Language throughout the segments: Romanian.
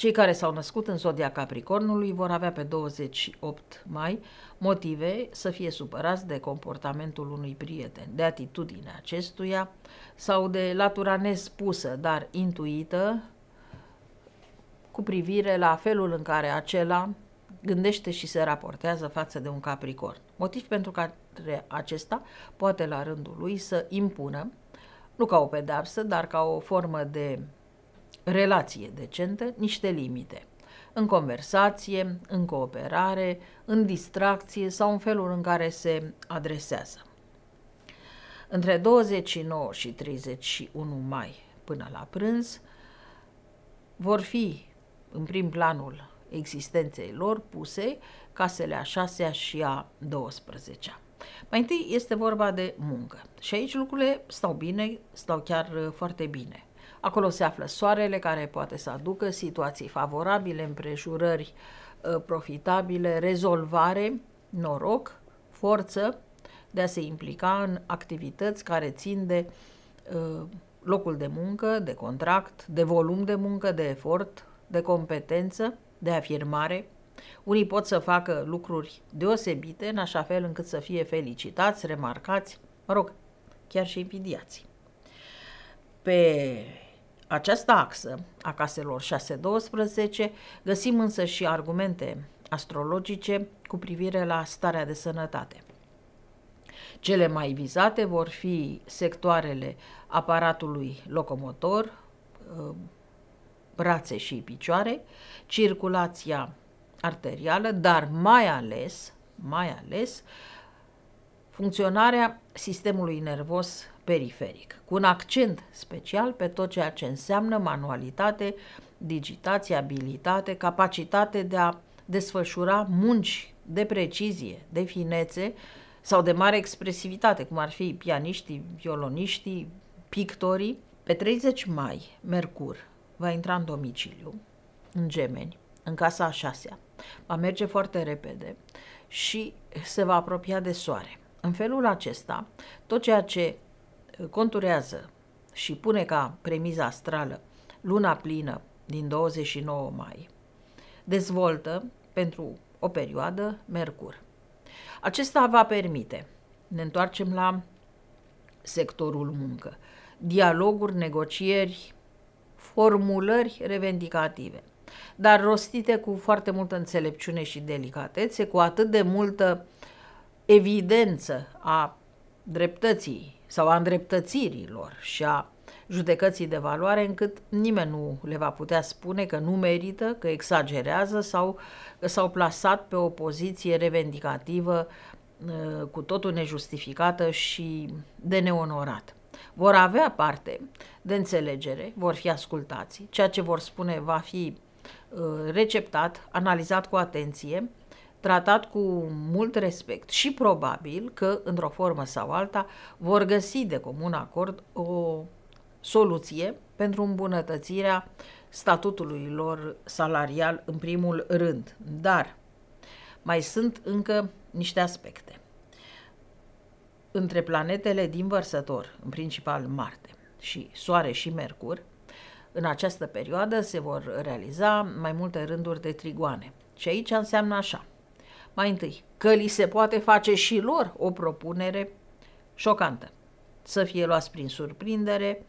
Cei care s-au născut în zodia Capricornului vor avea pe 28 mai motive să fie supărați de comportamentul unui prieten, de atitudinea acestuia sau de latura nespusă, dar intuită, cu privire la felul în care acela gândește și se raportează față de un Capricorn. Motiv pentru care acesta poate la rândul lui să impună, nu ca o pedapsă, dar ca o formă de relație decentă niște limite. În conversație, în cooperare, în distracție sau în felul în care se adresează. Între 29 și 31 mai până la prânz vor fi în prim planul existenței lor puse casele a 6-a și a 12-a. Mai întâi este vorba de muncă și aici lucrurile stau bine, stau chiar uh, foarte bine. Acolo se află soarele care poate să aducă situații favorabile, împrejurări uh, profitabile, rezolvare, noroc, forță de a se implica în activități care țin de uh, locul de muncă, de contract, de volum de muncă, de efort, de competență, de afirmare. Unii pot să facă lucruri deosebite în așa fel încât să fie felicitați, remarcați, mă rog, chiar și invidiați. Pe această axă a caselor 6-12 găsim însă și argumente astrologice cu privire la starea de sănătate. Cele mai vizate vor fi sectoarele aparatului locomotor, uh, brațe și picioare, circulația arterială, dar mai ales, mai ales funcționarea sistemului nervos periferic, cu un accent special pe tot ceea ce înseamnă manualitate, digitație, abilitate, capacitate de a desfășura munci de precizie, de finețe sau de mare expresivitate, cum ar fi pianiștii, violoniștii, pictorii. Pe 30 mai, Mercur va intra în domiciliu, în gemeni, în casa a șasea. Va merge foarte repede și se va apropia de soare. În felul acesta, tot ceea ce uh, conturează și pune ca premiza astrală luna plină din 29 mai, dezvoltă pentru o perioadă Mercur. Acesta va permite, ne întoarcem la sectorul muncă, dialoguri, negocieri, formulări revendicative, dar rostite cu foarte multă înțelepciune și delicatețe, cu atât de multă uh, evidență a dreptății sau a îndreptățirilor și a judecății de valoare încât nimeni nu le va putea spune că nu merită, că exagerează sau că s-au plasat pe o poziție revendicativă uh, cu totul nejustificată și de neonorat. Vor avea parte de înțelegere, vor fi ascultați, ceea ce vor spune va fi uh, receptat, analizat cu atenție tratat cu mult respect și probabil că, într-o formă sau alta, vor găsi de comun acord o soluție pentru îmbunătățirea statutului lor salarial în primul rând. Dar mai sunt încă niște aspecte. Între planetele din vărsător, în principal Marte și Soare și Mercur, în această perioadă se vor realiza mai multe rânduri de trigoane. Și aici înseamnă așa. Mai întâi, că li se poate face și lor o propunere șocantă, să fie luați prin surprindere,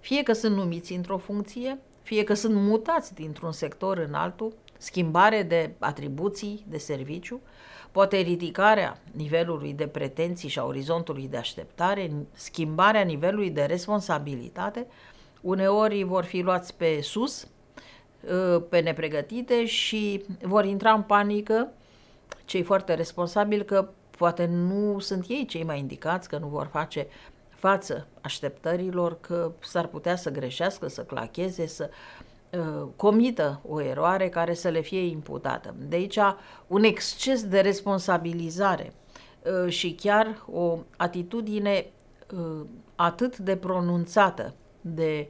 fie că sunt numiți într-o funcție, fie că sunt mutați dintr-un sector în altul, schimbare de atribuții de serviciu, poate ridicarea nivelului de pretenții și a orizontului de așteptare, schimbarea nivelului de responsabilitate, uneori vor fi luați pe sus, pe nepregătite și vor intra în panică cei foarte responsabili că poate nu sunt ei cei mai indicați, că nu vor face față așteptărilor, că s-ar putea să greșească, să clacheze, să uh, comită o eroare care să le fie imputată. De aici un exces de responsabilizare uh, și chiar o atitudine uh, atât de pronunțată, de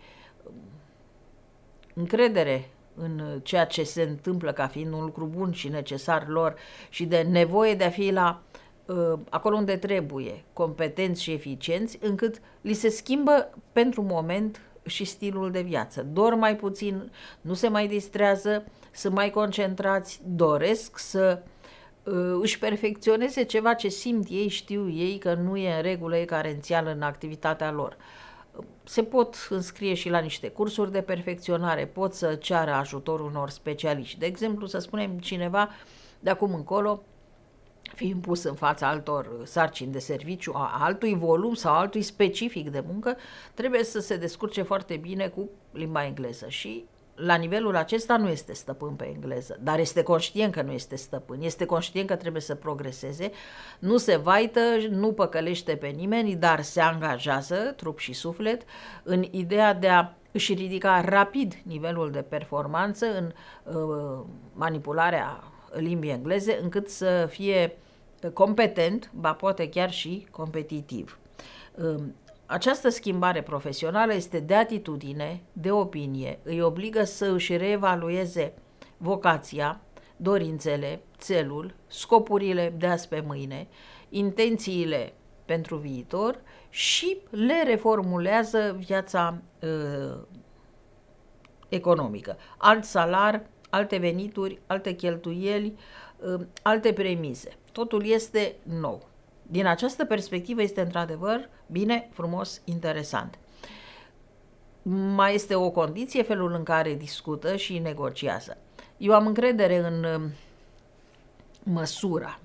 încredere în ceea ce se întâmplă ca fiind un lucru bun și necesar lor și de nevoie de a fi la uh, acolo unde trebuie, competenți și eficienți, încât li se schimbă pentru moment și stilul de viață. Dor mai puțin, nu se mai distrează, sunt mai concentrați, doresc să uh, își perfecționeze ceva ce simt ei, știu ei că nu e în regulă, e carențial în activitatea lor. Uh, se pot înscrie și la niște cursuri de perfecționare, pot să ceară ajutorul unor specialiști. De exemplu, să spunem cineva de acum încolo, fiind pus în fața altor sarcini de serviciu, a altui volum sau altui specific de muncă, trebuie să se descurce foarte bine cu limba engleză și la nivelul acesta nu este stăpân pe engleză, dar este conștient că nu este stăpân, este conștient că trebuie să progreseze, nu se vaită, nu păcălește pe nimeni, dar se angajează, trup și suflet, în ideea de a își ridica rapid nivelul de performanță în uh, manipularea limbii engleze, încât să fie competent, ba poate chiar și competitiv. Uh, această schimbare profesională este de atitudine, de opinie, îi obligă să își reevalueze vocația, dorințele, țelul, scopurile de azi pe mâine, intențiile pentru viitor și le reformulează viața uh, economică. Alt salar, alte venituri, alte cheltuieli, uh, alte premise. Totul este nou. Din această perspectivă este într-adevăr bine, frumos, interesant. Mai este o condiție felul în care discută și negociază. Eu am încredere în um, măsura,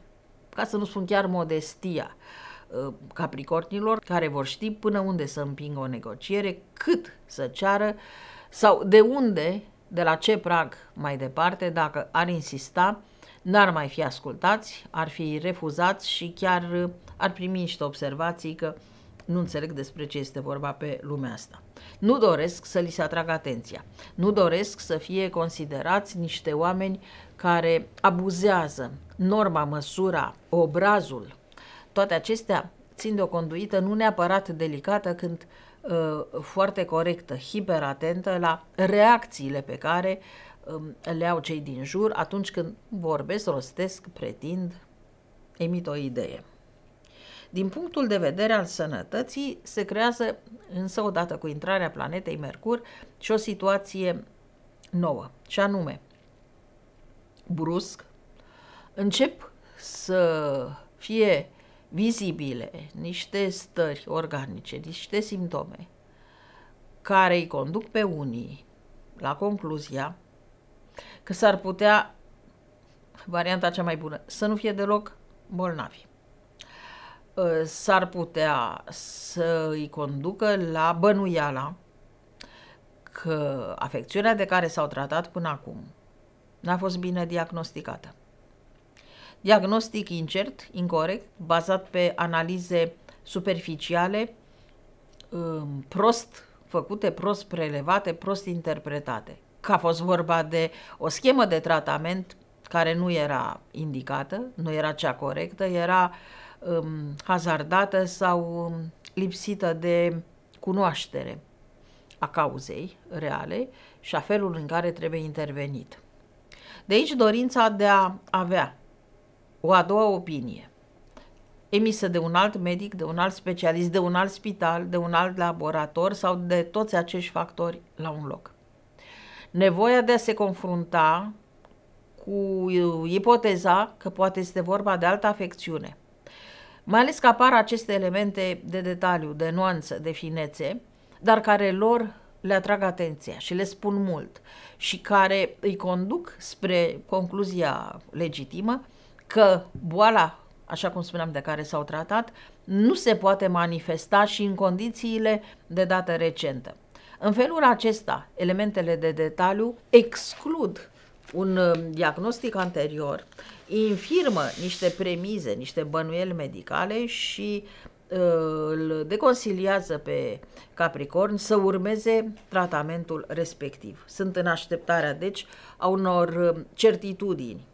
ca să nu spun chiar modestia, uh, capricornilor care vor ști până unde să împingă o negociere, cât să ceară sau de unde, de la ce prag mai departe, dacă ar insista, n-ar mai fi ascultați, ar fi refuzați și chiar uh, ar primi niște observații că nu înțeleg despre ce este vorba pe lumea asta. Nu doresc să li se atragă atenția. Nu doresc să fie considerați niște oameni care abuzează norma, măsura, obrazul. Toate acestea țin de o conduită nu neapărat delicată când uh, foarte corectă, hiperatentă la reacțiile pe care uh, le au cei din jur atunci când vorbesc, rostesc, pretind, emit o idee. Din punctul de vedere al sănătății, se creează însă odată cu intrarea planetei Mercur și o situație nouă, și anume, brusc, încep să fie vizibile niște stări organice, niște simptome care îi conduc pe unii la concluzia că s-ar putea, varianta cea mai bună, să nu fie deloc bolnavi. Ă, s-ar putea să îi conducă la bănuiala că afecțiunea de care s-au tratat până acum n-a fost bine diagnosticată. Diagnostic incert, incorrect, bazat pe analize superficiale, ă, prost făcute, prost prelevate, prost interpretate că a fost vorba de o schemă de tratament care nu era indicată, nu era cea corectă, era um, hazardată sau um, lipsită de cunoaștere a cauzei reale și a felul în care trebuie intervenit. De aici dorința de a avea o a doua opinie emisă de un alt medic, de un alt specialist, de un alt spital, de un alt laborator sau de toți acești factori la un loc nevoia de a se confrunta cu ipoteza că poate este vorba de altă afecțiune. Mai ales că apar aceste elemente de detaliu, de nuanță, de finețe, dar care lor le atrag atenția și le spun mult și care îi conduc spre concluzia legitimă că boala, așa cum spuneam, de care s-au tratat, nu se poate manifesta și în condițiile de dată recentă. În felul acesta, elementele de detaliu exclud un um, diagnostic anterior, infirmă niște premize, niște bănuieli medicale și uh, îl deconsiliază pe Capricorn să urmeze tratamentul respectiv. Sunt în așteptarea, deci, a unor um, certitudini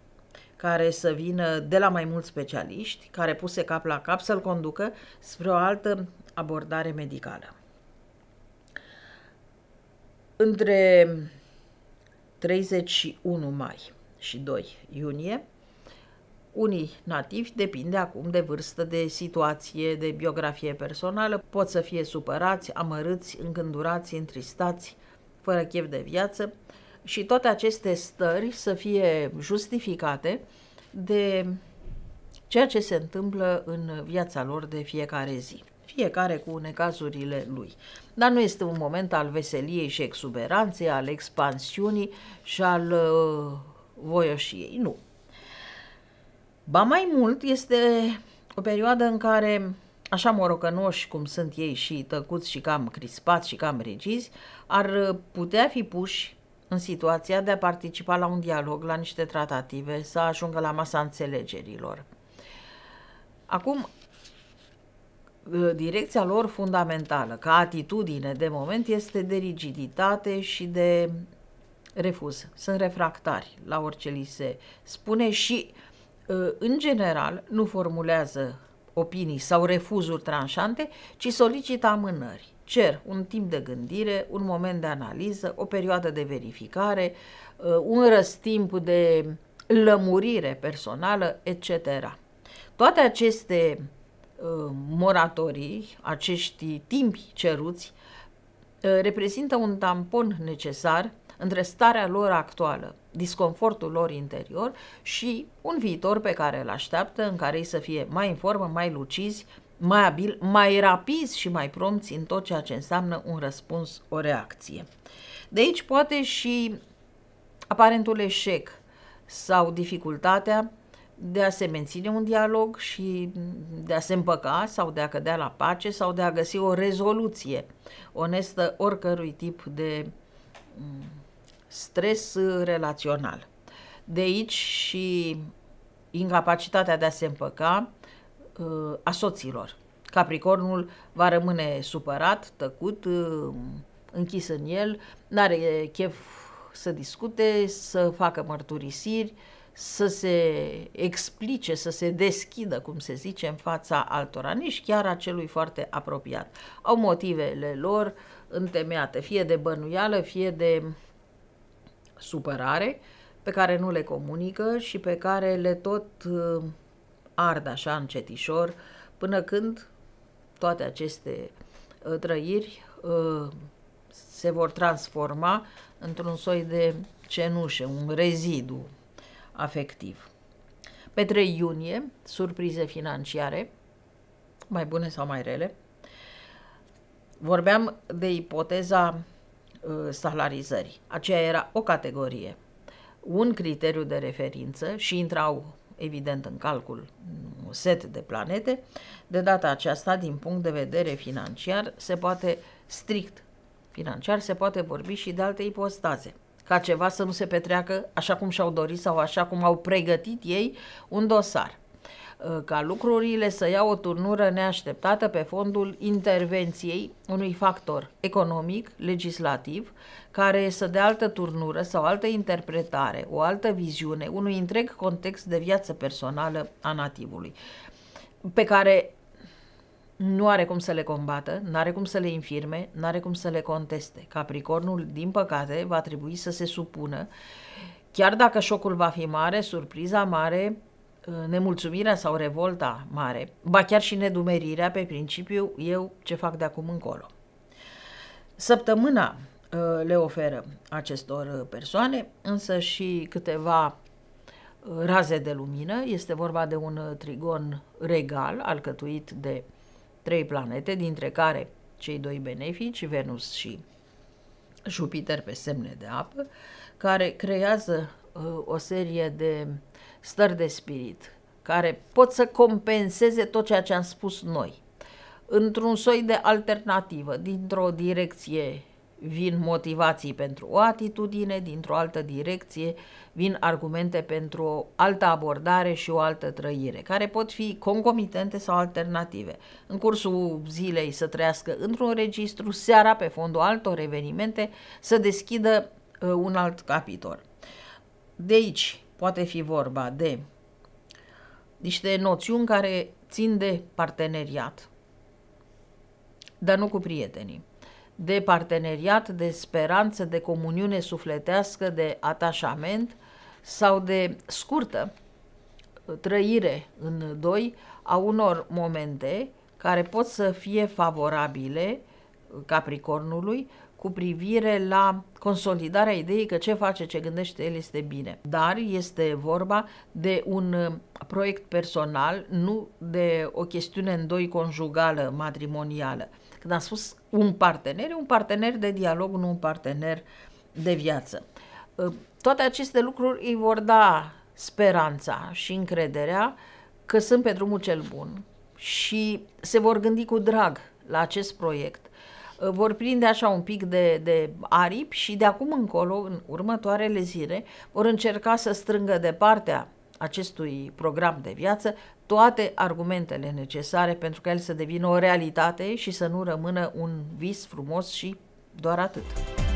care să vină de la mai mulți specialiști, care puse cap la cap să-l conducă spre o altă abordare medicală între 31 mai și 2 iunie, unii nativi, depinde acum de vârstă, de situație, de biografie personală, pot să fie supărați, amărâți, îngândurați, întristați, fără chef de viață și toate aceste stări să fie justificate de ceea ce se întâmplă în viața lor de fiecare zi fiecare cu necazurile lui. Dar nu este un moment al veseliei și exuberanței, al expansiunii și al uh, voioșiei, nu. Ba mai mult, este o perioadă în care, așa morocănoși cum sunt ei și tăcuți și cam crispați și cam rigizi, ar putea fi puși în situația de a participa la un dialog, la niște tratative, să ajungă la masa înțelegerilor. Acum, Ă, direcția lor fundamentală, ca atitudine de moment, este de rigiditate și de refuz. Sunt refractari la orice li se spune și, ă, în general, nu formulează opinii sau refuzuri tranșante, ci solicită amânări. Cer un timp de gândire, un moment de analiză, o perioadă de verificare, ă, un răstimp de lămurire personală, etc. Toate aceste Uh, moratorii, acești timpi ceruți, uh, reprezintă un tampon necesar între starea lor actuală, disconfortul lor interior și un viitor pe care îl așteaptă, în care ei să fie mai în formă, mai lucizi, mai abil, mai rapizi și mai promți în tot ceea ce înseamnă un răspuns, o reacție. De aici poate și aparentul eșec sau dificultatea de a se menține un dialog și de a se împăca sau de a cădea la pace sau de a găsi o rezoluție onestă oricărui tip de mm, stres relațional. De aici și incapacitatea de a se împăca uh, a soților. Capricornul va rămâne supărat, tăcut, uh, închis în el, n-are chef să discute, să facă mărturisiri, să se explice, să se deschidă, cum se zice, în fața altora, nici chiar a celui foarte apropiat. Au motivele lor întemeiate, fie de bănuială, fie de supărare, pe care nu le comunică și pe care le tot uh, ard așa încetișor, până când toate aceste uh, trăiri uh, se vor transforma într-un soi de cenușă, un rezidu afectiv. Pe 3 iunie, surprize financiare, mai bune sau mai rele. Vorbeam de ipoteza uh, salarizării. Aceea era o categorie, un criteriu de referință și intrau evident în calcul un set de planete. De data aceasta, din punct de vedere financiar, se poate strict financiar, se poate vorbi și de alte ipostaze – ca ceva să nu se petreacă așa cum și-au dorit sau așa cum au pregătit ei un dosar uh, ca lucrurile să iau o turnură neașteptată pe fondul intervenției unui factor economic, legislativ, care să dea altă turnură sau altă interpretare, o altă viziune, unui întreg context de viață personală a nativului, pe care nu are cum să le combată, nu are cum să le infirme, nu are cum să le conteste. Capricornul, din păcate, va trebui să se supună, chiar dacă șocul va fi mare, surpriza mare, uh, nemulțumirea sau revolta mare, ba chiar și nedumerirea pe principiu eu ce fac de acum încolo. Săptămâna uh, le oferă acestor uh, persoane, însă și câteva raze de lumină. Este vorba de un trigon regal alcătuit de trei planete, dintre care cei doi benefici, Venus și Jupiter pe semne de apă, care creează uh, o serie de stări de spirit care pot să compenseze tot ceea ce am spus noi într-un soi de alternativă, dintr-o direcție vin motivații pentru o atitudine, dintr-o altă direcție, vin argumente pentru o altă abordare și o altă trăire, care pot fi concomitente sau alternative. În cursul zilei să trăiască într-un registru, seara pe fondul altor evenimente să deschidă uh, un alt capitol. De aici poate fi vorba de niște noțiuni care țin de parteneriat, dar nu cu prietenii de parteneriat, de speranță, de comuniune sufletească, de atașament sau de scurtă trăire în doi a unor momente care pot să fie favorabile Capricornului cu privire la consolidarea ideii că ce face, ce gândește el este bine. Dar este vorba de un proiect personal, nu de o chestiune în doi conjugală, matrimonială. Când am spus un partener, e un partener de dialog, nu un partener de viață. Ă, toate aceste lucruri îi vor da speranța și încrederea că sunt pe drumul cel bun și se vor gândi cu drag la acest proiect. Ă, vor prinde așa un pic de, de aripi și de acum încolo, în următoarele zile, vor încerca să strângă de partea acestui program de viață toate argumentele necesare pentru ca el să devină o realitate și să nu rămână un vis frumos și doar atât.